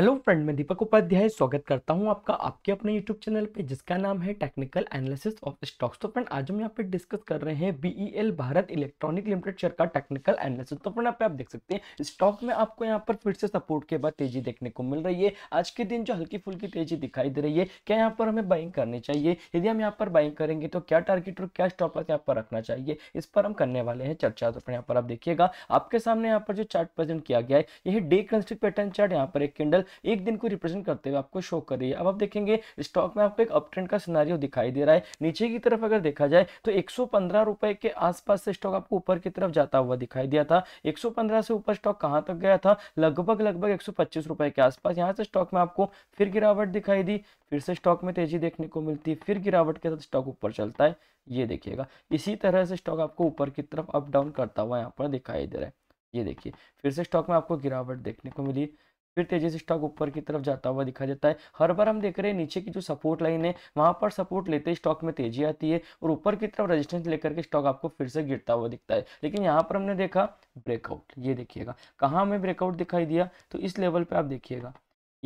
hello friend मैं दीपक उपाध्याय स्वागत करता हूं आपका आपके अपने यूट्यूब चैनल पे जिसका नाम है टेक्निकल एनालिसिस ऑफ स्टॉक्स तो फ्रेंड आज हम यहाँ पे डिस्कस कर रहे हैं BEL e Bharat electronic limited share का टेक्निकल एनालिसिस तो फ्रेंड यहाँ पे आप देख सकते हैं स्टॉक में आपको यहाँ पर फिर से सपोर्ट के बाद तेजी देखने को मिल रही है आज के दिन जो हल्की फुल्की तेजी दिखाई दे रही है क्या यहाँ पर हमें बाइंग करनी चाहिए यदि हम यहाँ पर बाइंग करेंगे तो क्या टारगेट और क्या स्टॉप यहाँ पर रखना चाहिए इस पर हम करने वाले हैं चर्चा तो फ्रेंड यहाँ पर आप देखिएगा आपके सामने यहाँ पर जो चार्ट प्रेजेंट किया गया है यही डे कंस्ट्रिक पैटर्न चार्ट यहाँ पर एक किंडल एक दिन को रिप्रेजेंट करते हुए आपको शो कर रही है अब आप देखेंगे स्टॉक में आपको एक अपट्रेंड का सिनारियो दिखाई दे रहा है नीचे की तरफ अगर देखा जाए तो एक रुपए के आसपास से स्टॉक आपको ऊपर की तरफ जाता हुआ दिखाई दिया था एक से ऊपर स्टॉक कहाँ तक गया था लगभग लगभग एक रुपए के आसपास यहाँ से स्टॉक में आपको फिर गिरावट दिखाई दी फिर से स्टॉक में तेजी देखने को मिलती है फिर गिरावट के साथ स्टॉक ऊपर चलता है ये देखिएगा इसी तरह से स्टॉक आपको ऊपर की तरफ अप डाउन करता हुआ यहाँ पर दिखाई दे रहा है ये देखिए फिर से स्टॉक में आपको गिरावट देखने को मिली फिर तेजी से स्टॉक ऊपर की तरफ जाता हुआ दिखाई देता है हर बार हम देख रहे हैं नीचे की जो सपोर्ट लाइन है वहां पर सपोर्ट लेते ही स्टॉक में तेजी आती है और ऊपर की तरफ रेजिस्टेंस लेकर के स्टॉक आपको फिर से गिरता हुआ दिखता है लेकिन यहाँ पर हमने देखा ब्रेकआउट ये देखिएगा कहाँ हमें ब्रेकआउट दिखाई दिया तो इस लेवल पर आप देखिएगा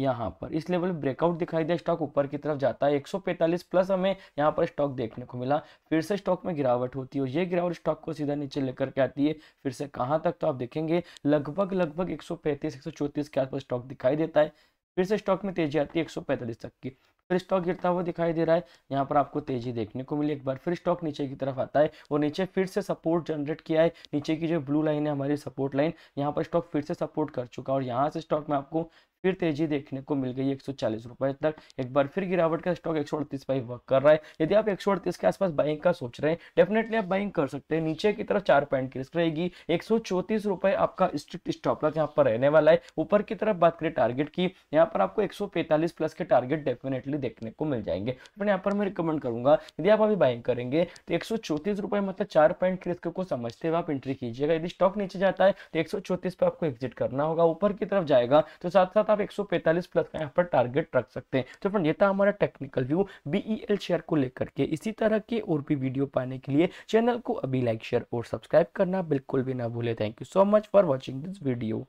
यहाँ पर इस लेवल पे ब्रेकआउट दिखाई दे स्टॉक ऊपर की तरफ जाता है 145 प्लस हमें यहाँ पर स्टॉक देखने को मिला फिर से स्टॉक में गिरावट होती है और ये गिरावट स्टॉक को सीधा नीचे लेकर के आती है फिर से कहाँ तक तो आप देखेंगे लगभग लगभग 135 134 के आसपास स्टॉक दिखाई देता है फिर से स्टॉक में तेजी आती है एक तक की फिर स्टॉक गिरता हुआ दिखाई दे रहा है यहाँ पर आपको तेजी देखने को मिली एक बार फिर स्टॉक नीचे की तरफ आता है और नीचे फिर से सपोर्ट जनरेट किया है नीचे की जो ब्लू लाइन है हमारी सपोर्ट लाइन यहाँ पर स्टॉक फिर से सपोर्ट कर चुका और यहाँ से स्टॉक में आपको फिर तेजी देखने को मिल गई एक सौ तक एक बार फिर गिरावट का स्टॉक एक सौ बाई वर्क कर रहा है यदि आप एक सौ के आसपास बाइंग का सोच रहे हैं डेफिनेटली आप बाइंग कर सकते हैं नीचे की तरफ चार पॉइंट की रिस्क रहेगी एक सौ आपका स्ट्रिक्ट स्टॉप लॉस यहाँ पर रहने वाला है ऊपर की तरफ बात करें टारगेट की यहाँ पर आपको एक प्लस के टारगेट डेफिनेटली देखने को मिल जाएंगे तो यहाँ पर मैं रिकमेंड करूंगा यदि आप अभी बाइंग करेंगे तो एक रुपए मतलब चार पॉइंट के रिस्क को समझते हुए आप एंट्री कीजिएगा यदि स्टॉक नीचे जाता है तो एक पे आपको एग्जिट करना होगा ऊपर की तरफ जाएगा तो साथ साथ आप एक प्लस का यहाँ पर टारगेट रख सकते हैं तो फ्रेंड ये था हमारा टेक्निकल व्यू बी शेयर को लेकर के इसी तरह के और भी वीडियो पाने के लिए चैनल को अभी लाइक शेयर और सब्सक्राइब करना बिल्कुल भी ना भूले thank you so much for watching this video